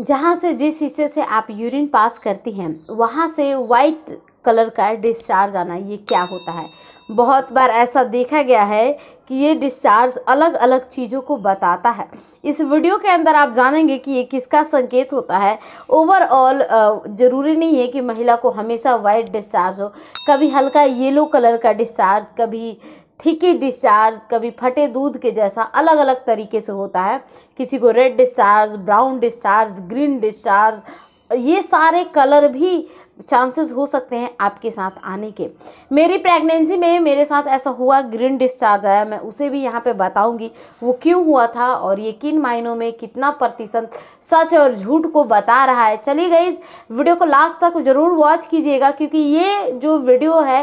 जहाँ से जिस हिस्से से आप यूरिन पास करती हैं वहाँ से वाइट कलर का डिस्चार्ज आना ये क्या होता है बहुत बार ऐसा देखा गया है कि ये डिस्चार्ज अलग अलग चीज़ों को बताता है इस वीडियो के अंदर आप जानेंगे कि ये किसका संकेत होता है ओवरऑल ज़रूरी नहीं है कि महिला को हमेशा वाइट डिस्चार्ज हो कभी हल्का येलो कलर का डिस्चार्ज कभी थिकी डिस्चार्ज कभी फटे दूध के जैसा अलग अलग तरीके से होता है किसी को red discharge brown discharge green discharge ये सारे कलर भी चांसेस हो सकते हैं आपके साथ आने के मेरी प्रेगनेंसी में मेरे साथ ऐसा हुआ ग्रीन डिस्चार्ज आया मैं उसे भी यहाँ पे बताऊँगी वो क्यों हुआ था और ये किन मायनों में कितना प्रतिशत सच और झूठ को बता रहा है चलिए गई वीडियो को लास्ट तक ज़रूर वॉच कीजिएगा क्योंकि ये जो वीडियो है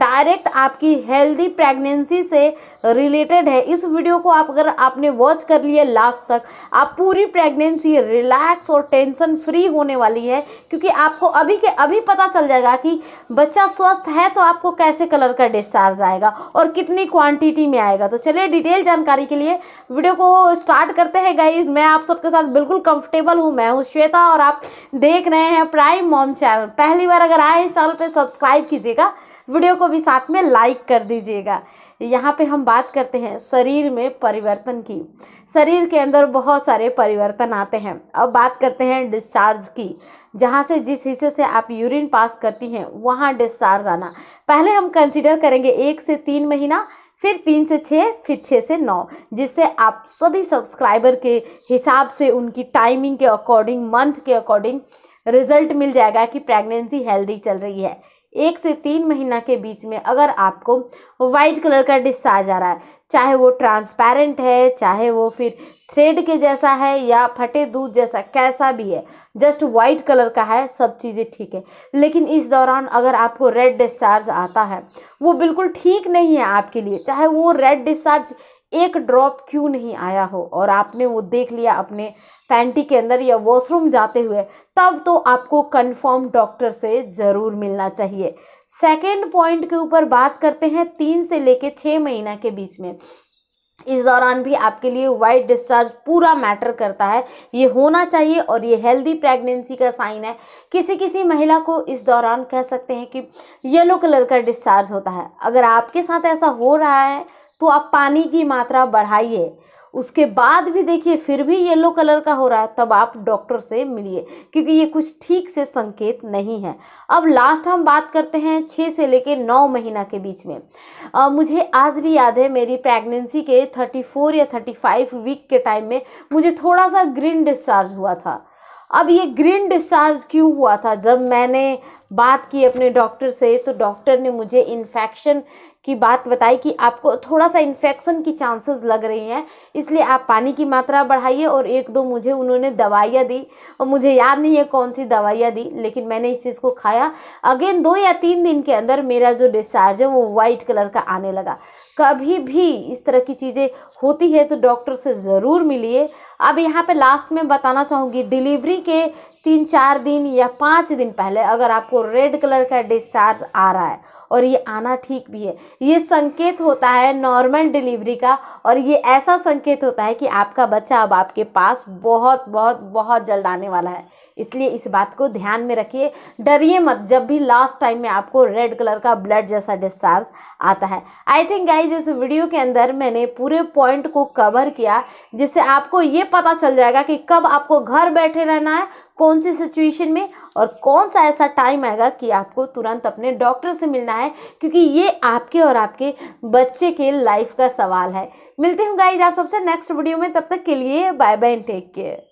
डायरेक्ट आपकी हेल्दी प्रेगनेंसी से रिलेटेड है इस वीडियो को आप अगर आपने वॉच कर लिया लास्ट तक आप पूरी प्रेगनेंसी रिलैक्स और टेंशन फ्री होने वाली है क्योंकि आपको अभी के अभी तभी पता चल जाएगा कि बच्चा स्वस्थ है तो आपको कैसे कलर का डिस्चार्ज आएगा और कितनी क्वांटिटी में आएगा तो चलिए डिटेल जानकारी के लिए वीडियो को स्टार्ट करते हैं गाइज मैं आप सबके साथ बिल्कुल कंफर्टेबल हूँ मैं हूँ श्वेता और आप देख रहे हैं प्राइम मॉम चैनल पहली बार अगर आए इस चैनल पर सब्सक्राइब कीजिएगा वीडियो को भी साथ में लाइक कर दीजिएगा यहाँ पे हम बात करते हैं शरीर में परिवर्तन की शरीर के अंदर बहुत सारे परिवर्तन आते हैं अब बात करते हैं डिस्चार्ज की जहाँ से जिस हिस्से से आप यूरिन पास करती हैं वहाँ डिस्चार्ज आना पहले हम कंसिडर करेंगे एक से तीन महीना फिर तीन से छः फिर छः से नौ जिससे आप सभी सब्सक्राइबर के हिसाब से उनकी टाइमिंग के अकॉर्डिंग मंथ के अकॉर्डिंग रिजल्ट मिल जाएगा कि प्रेगनेंसी हेल्दी चल रही है एक से तीन महीना के बीच में अगर आपको वाइट कलर का डिस्चार्ज आ जा रहा है चाहे वो ट्रांसपेरेंट है चाहे वो फिर थ्रेड के जैसा है या फटे दूध जैसा कैसा भी है जस्ट वाइट कलर का है सब चीज़ें ठीक है लेकिन इस दौरान अगर आपको रेड डिस्चार्ज आता है वो बिल्कुल ठीक नहीं है आपके लिए चाहे वो रेड डिस्चार्ज एक ड्रॉप क्यों नहीं आया हो और आपने वो देख लिया अपने पैंटी के अंदर या वॉशरूम जाते हुए तब तो आपको कंफर्म डॉक्टर से ज़रूर मिलना चाहिए सेकेंड पॉइंट के ऊपर बात करते हैं तीन से लेके छः महीना के बीच में इस दौरान भी आपके लिए वाइट डिस्चार्ज पूरा मैटर करता है ये होना चाहिए और ये हेल्दी प्रेगनेंसी का साइन है किसी किसी महिला को इस दौरान कह सकते हैं कि येलो कलर का डिस्चार्ज होता है अगर आपके साथ ऐसा हो रहा है तो आप पानी की मात्रा बढ़ाइए उसके बाद भी देखिए फिर भी येलो कलर का हो रहा है तब आप डॉक्टर से मिलिए क्योंकि ये कुछ ठीक से संकेत नहीं है अब लास्ट हम बात करते हैं छः से लेकर नौ महीना के बीच में आ, मुझे आज भी याद है मेरी प्रेगनेंसी के थर्टी फोर या थर्टी फाइव वीक के टाइम में मुझे थोड़ा सा ग्रीन डिस्चार्ज हुआ था अब ये ग्रीन डिस्चार्ज क्यों हुआ था जब मैंने बात की अपने डॉक्टर से तो डॉक्टर ने मुझे इन्फेक्शन की बात बताई कि आपको थोड़ा सा इन्फेक्शन की चांसेस लग रही हैं इसलिए आप पानी की मात्रा बढ़ाइए और एक दो मुझे उन्होंने दवाइयाँ दी और मुझे याद नहीं है कौन सी दवाइयाँ दी लेकिन मैंने इस चीज़ को खाया अगेन दो या तीन दिन के अंदर मेरा जो डिस्चार्ज है वो वाइट कलर का आने लगा कभी भी इस तरह की चीज़ें होती है तो डॉक्टर से ज़रूर मिलिए अब यहाँ पे लास्ट में बताना चाहूँगी डिलीवरी के तीन चार दिन या पाँच दिन पहले अगर आपको रेड कलर का डिस्चार्ज आ रहा है और ये आना ठीक भी है ये संकेत होता है नॉर्मल डिलीवरी का और ये ऐसा संकेत होता है कि आपका बच्चा अब आपके पास बहुत बहुत बहुत जल्द आने वाला है इसलिए इस बात को ध्यान में रखिए डरिए मत जब भी लास्ट टाइम में आपको रेड कलर का ब्लड जैसा डिस्चार्ज आता है आई थिंक गाइज इस वीडियो के अंदर मैंने पूरे पॉइंट को कवर किया जिससे आपको ये पता चल जाएगा कि कब आपको घर बैठे रहना है कौन सी सिचुएशन में और कौन सा ऐसा टाइम आएगा कि आपको तुरंत अपने डॉक्टर से मिलना है क्योंकि ये आपके और आपके बच्चे के लाइफ का सवाल है मिलते हूँ गाइज आप सबसे नेक्स्ट वीडियो में तब तक के लिए बाय बाय टेक केयर